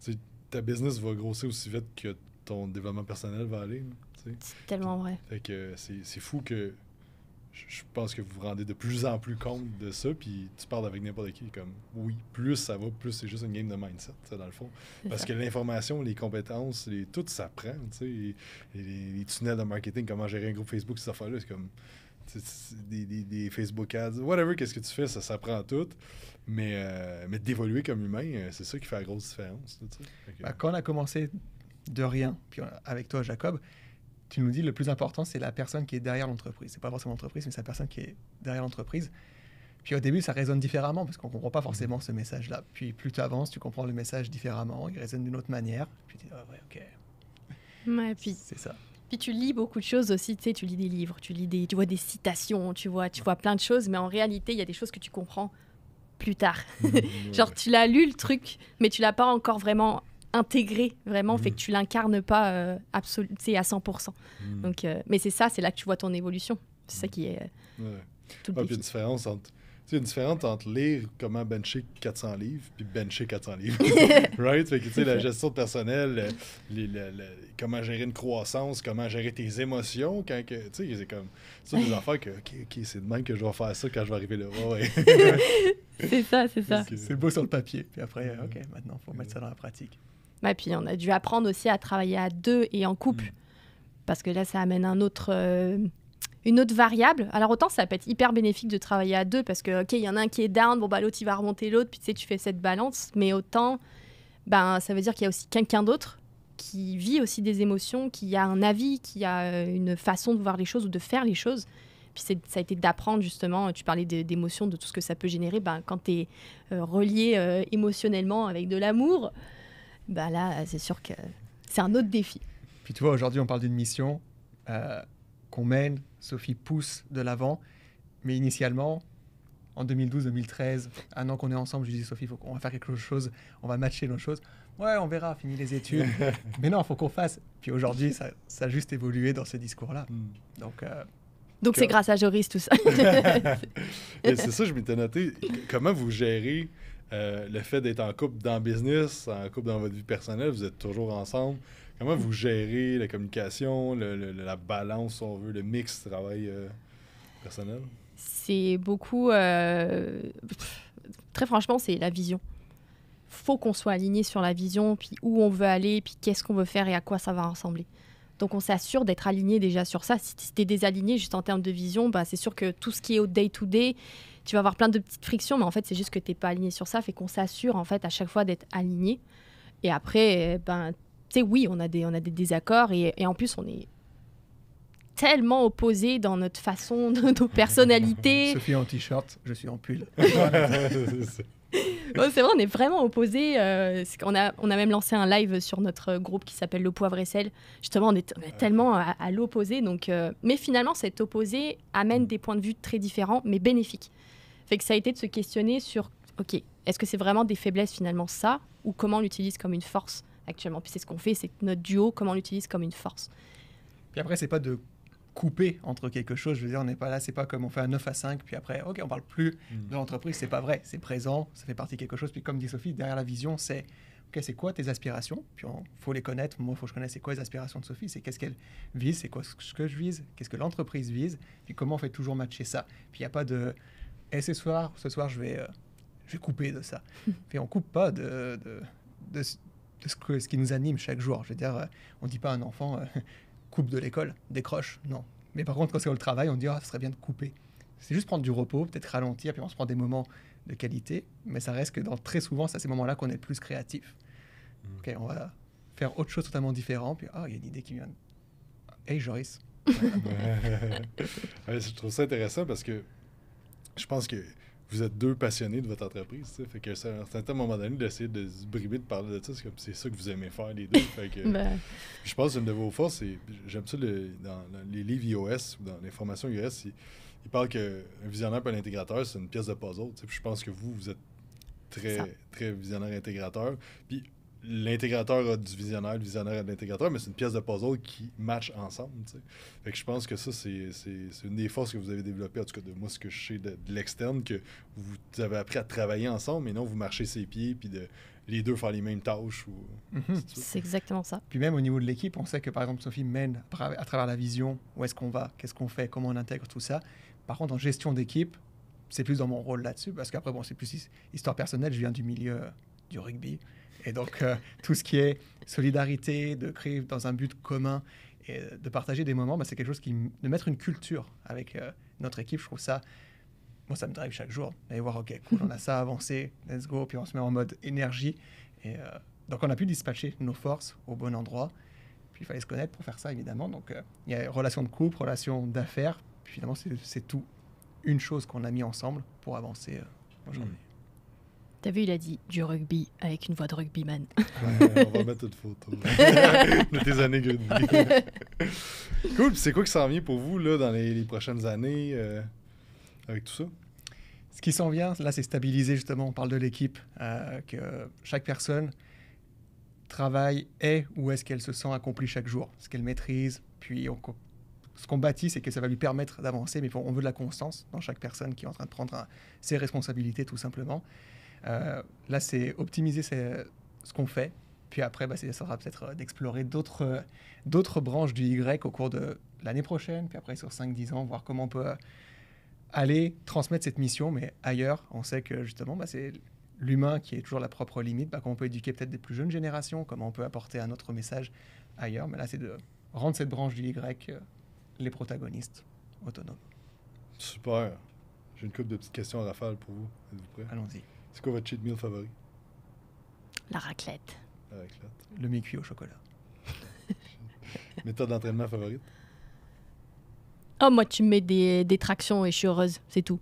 que ta business va grossir aussi vite que ton développement personnel va aller. C'est tellement vrai. que c'est fou que je pense que vous vous rendez de plus en plus compte de ça, puis tu parles avec n'importe qui, comme oui, plus ça va, plus c'est juste une game de mindset, dans le fond. Parce que l'information, les compétences, les, tout s'apprend, tu sais, les, tunnels de marketing, comment gérer un groupe Facebook, ces affaires-là, c'est comme des, Facebook ads, whatever, qu'est-ce que tu fais, ça s'apprend tout. Mais, euh, mais d'évoluer comme humain, euh, c'est ça qui fait la grosse différence. Bah, quand on a commencé de rien, puis avec toi, Jacob, tu nous dis le plus important, c'est la personne qui est derrière l'entreprise. C'est pas forcément l'entreprise, mais c'est la personne qui est derrière l'entreprise. Puis au début, ça résonne différemment parce qu'on comprend pas forcément ce message-là. Puis plus tu avances, tu comprends le message différemment, il résonne d'une autre manière. Puis tu dis, ah ok. puis... C'est ça. Puis tu lis beaucoup de choses aussi, tu sais, tu lis des livres, tu lis des, tu vois des citations, tu vois, tu vois plein de choses, mais en réalité, il y a des choses que tu comprends plus tard. Genre, tu l'as lu le truc, mais tu l'as pas encore vraiment intégré vraiment, fait que mm. tu l'incarnes pas euh, à 100%. Mm. Donc, euh, mais c'est ça, c'est là que tu vois ton évolution. C'est ça mm. qui est. Euh, ouais. tout le ah, différence entre. Il y une différence entre lire comment bencher 400 livres puis bencher 400 livres. right? que, la gestion personnelle, comment gérer une croissance, comment gérer tes émotions quand que. Tu sais, c'est comme. ça des affaires que, c'est de même que je vais faire ça quand je vais arriver là. Oh, c'est ça, c'est ça. C'est beau sur le papier. Puis après, OK, maintenant, il faut mettre ça dans la pratique mais ah, puis on a dû apprendre aussi à travailler à deux et en couple. Mm. Parce que là, ça amène un autre, euh, une autre variable. Alors autant ça peut être hyper bénéfique de travailler à deux parce que, ok, y en a un qui est down, bon, bah, l'autre il va remonter l'autre, puis tu sais, tu fais cette balance. Mais autant, ben, ça veut dire qu'il y a aussi quelqu'un d'autre qui vit aussi des émotions, qui a un avis, qui a euh, une façon de voir les choses ou de faire les choses. Puis ça a été d'apprendre justement, tu parlais d'émotions, de tout ce que ça peut générer. Ben, quand tu es euh, relié émotionnellement avec de l'amour, bah là, euh, c'est sûr que c'est un autre défi. Puis tu vois, aujourd'hui, on parle d'une mission euh, qu'on mène, Sophie pousse de l'avant, mais initialement, en 2012-2013, un an qu'on est ensemble, je dis Sophie, faut qu'on va faire quelque chose, on va matcher nos choses. Ouais, on verra, fini les études. mais non, il faut qu'on fasse. Puis aujourd'hui, ça, a juste évolué dans ce discours-là. Hmm. Donc. Euh, donc c'est grâce à Joris tout ça. c'est ça, je m'étais noté. Comment vous gérez euh, le fait d'être en couple dans business, en couple dans votre vie personnelle, vous êtes toujours ensemble. Comment vous gérez la communication, la balance, si on veut, le mix travail euh, personnel? C'est beaucoup... Euh, très franchement, c'est la vision. faut qu'on soit aligné sur la vision, puis où on veut aller, puis qu'est-ce qu'on veut faire et à quoi ça va ressembler. Donc on s'assure d'être aligné déjà sur ça. Si tu es désaligné juste en termes de vision, bah, c'est sûr que tout ce qui est au day-to-day, day to day tu vas avoir plein de petites frictions, mais en fait, c'est juste que tu n'es pas aligné sur ça, fait qu'on s'assure en fait à chaque fois d'être aligné. Et après, eh ben, tu sais, oui, on a des, on a des désaccords et, en plus, on est tellement opposés dans notre façon, dans nos personnalités. Sophie en t-shirt, je suis en pull. c'est vrai, on est vraiment opposés. Euh, on, a, on a même lancé un live sur notre groupe qui s'appelle Le Poivre et Sel. Justement, on est, tellement à, l'opposé. Donc, euh, mais finalement, cet opposé amène mm. des points de vue très différents, mais bénéfiques. Fait que ça a été de se questionner sur, OK, est-ce que c'est vraiment des faiblesses finalement ça, ou comment on l'utilise comme une force actuellement Puis c'est ce qu'on fait, c'est notre duo, comment on l'utilise comme une force. Puis après, c'est pas de couper entre quelque chose. Je veux dire, on n'est pas là, c'est pas comme on fait un 9 à 5, puis après, OK, on parle plus mm. de l'entreprise. C'est pas vrai, c'est présent, ça fait partie de quelque chose. Puis comme dit Sophie, derrière la vision, c'est OK, c'est quoi tes aspirations Puis il faut les connaître. Moi, il faut que je connaisse c'est quoi les aspirations de Sophie, c'est qu'est-ce qu'elle vise, c'est quoi ce que je vise, qu'est-ce que l'entreprise vise, puis comment on fait toujours matcher ça. Puis il n'y a pas de et ce soir, ce soir je vais, euh, je vais couper de ça. et on coupe pas de, de, de, ce, que, ce, qui nous anime chaque jour. Je veux dire, euh, on ne dit pas à un enfant euh, coupe de l'école, décroche, non. Mais par contre, quand c'est au travail, on dit ah, ce serait bien de couper. C'est juste prendre du repos, peut-être ralentir, puis on se prend des moments de qualité, mais ça reste que dans, très souvent, c'est à ces moments-là qu'on est plus créatif. Hmm. on va faire autre chose totalement différent, puis ah, il y a une idée qui vient. Hey Joris, je trouve ça intéressant parce que je pense que vous êtes deux passionnés de votre entreprise. T'sais. Fait que c'est un certain moment donné, d'essayer de se briber de parler de ça, c'est ça que vous aimez faire les deux. fait que, ben... Je pense une de vos forces, c'est. J'aime ça dans, les livres iOS ou dans les formations iOS, il, parlent parle qu'un visionnaire et un intégrateur, c'est une pièce de puzzle. je pense que vous, vous êtes très, très visionnaire intégrateur. Puis l'intégrateur a du visionnaire, le visionnaire a de l'intégrateur, mais c'est une pièce de puzzle qui match ensemble. Fait que je pense que ça, c'est une des forces que vous avez développées, en tout cas de moi, ce que je sais de, l'externe, que vous avez appris à travailler ensemble, mais non, vous marchez ses pieds, puis de les deux font les mêmes tâches. Ou... Mhm. C'est exactement ça. Puis même au niveau de l'équipe, on sait que par exemple, Sophie mène à travers la vision, où est-ce qu'on va, qu'est-ce qu'on fait, comment on intègre tout ça. Par contre, en gestion d'équipe, c'est plus dans mon rôle là-dessus, parce qu'après, bon, c'est plus histoire personnelle, je viens du milieu euh, du rugby. Et donc, euh, tout ce qui est solidarité, de créer dans un but commun et de partager des moments, bah, c'est quelque chose qui. de mettre une culture avec euh, notre équipe, je trouve ça. Moi, ça me drive chaque jour d'aller voir, OK, cool, on a ça avancé, let's go. Puis on se met en mode énergie. Et, euh, donc, on a pu dispatcher nos forces au bon endroit. Puis il fallait se connaître pour faire ça, évidemment. Donc, il y a relation de couple, relation d'affaires. Puis finalement, c'est tout une chose qu'on a mis ensemble pour avancer aujourd'hui. T'as vu, il a dit du rugby avec une voix de rugbyman. on va mettre une photo de tes années rugby. cool, c'est quoi qui s'en vient pour vous là, dans les, prochaines années euh, avec tout ça? Ce qui s'en vient, là, c'est stabiliser justement. On parle de l'équipe, euh, que chaque personne travaille est ou est-ce qu'elle se sent accomplie chaque jour, ce qu'elle maîtrise. Puis on, ce qu'on bâtit, c'est que ça va lui permettre d'avancer, mais on veut de la constance dans chaque personne qui est en train de prendre ses responsabilités tout simplement. Euh, là, c'est optimiser ce, euh, ce qu'on fait. Puis après, bah, ça sera peut-être euh, d'explorer d'autres, branches du Y au cours de l'année prochaine, puis après sur 5-10 ans, voir comment on peut aller transmettre cette mission, mais ailleurs, on sait que justement, bah, c'est l'humain qui est toujours la propre limite, comment bah, on peut éduquer peut-être des plus jeunes générations, comment on peut apporter un autre message ailleurs, mais là, c'est de rendre cette branche du Y, les protagonistes, autonomes. Super. J'ai une couple de petites questions à rafale pour vous. Êtes-vous Allons-y. C'est quoi votre cheat meal favori La raclette. La raclette. Le cuit au chocolat. Méthode d'entraînement favorite oh, moi, tu mets des, des tractions et je suis heureuse, c'est tout.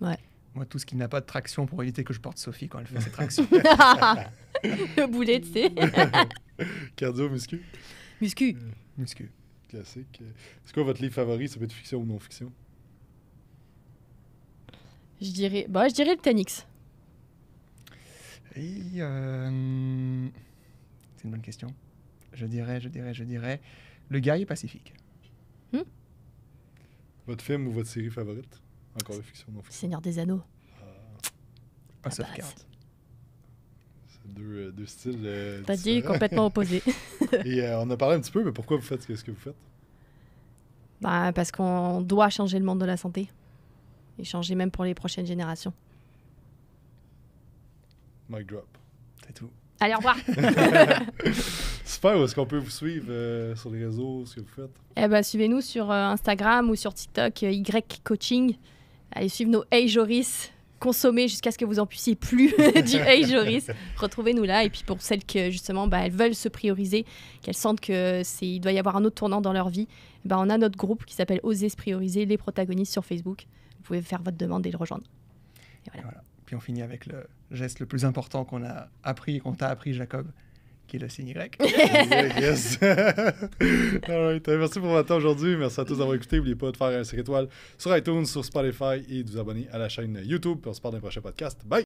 Ouais. Moi, tout ce qui n'a pas de traction pour éviter que je porte Sophie quand elle fait ses tractions. Le boulet, tu sais. Cardio, muscu Muscu. Euh, muscu. Classique. C'est quoi votre livre favori Ça peut être fiction ou non-fiction Je dirais, bah, je dirais le tennis euh, c'est une bonne question. Je dirais, je dirais, je dirais, le guerrier pacifique. Hmm? Votre film ou votre série favorite Encore fiction, non Seigneur des Anneaux. Un ah, ça C'est deux, euh, styles. T'as euh, dit complètement opposés. Et on a parlé un petit peu, mais pourquoi vous faites ce que vous faites ben, Parce qu'on doit changer le monde de la santé. Et changer même pour les prochaines générations. Mic drop. C'est tout. Allez, au revoir. Super, est-ce qu'on peut vous suivre euh, sur les réseaux, ce que vous faites? Eh ben, suivez-nous sur euh, Instagram ou sur TikTok, euh, Y Coaching. Allez suivez nos Hey Joris, consommez jusqu'à ce que vous en puissiez plus du Hey Joris. Retrouvez-nous là. Et puis pour celles que justement, bah, elles veulent se prioriser, qu'elles sentent que c'est, il doit y avoir un autre tournant dans leur vie, bah, on a notre groupe qui s'appelle Oser se prioriser, les protagonistes sur Facebook. Vous pouvez faire votre demande et le rejoindre. Et voilà. Et voilà. Puis on finit avec le, geste le plus important qu'on a appris et qu'on t'a appris, Jacob, qui est le signe Y. yes! All right. Euh, merci pour votre temps aujourd'hui. Merci à tous d'avoir écouté. N'oubliez pas de faire un 5 étoiles sur iTunes, sur Spotify et de vous abonner à la chaîne YouTube. On se parle d'un prochain podcast. Bye!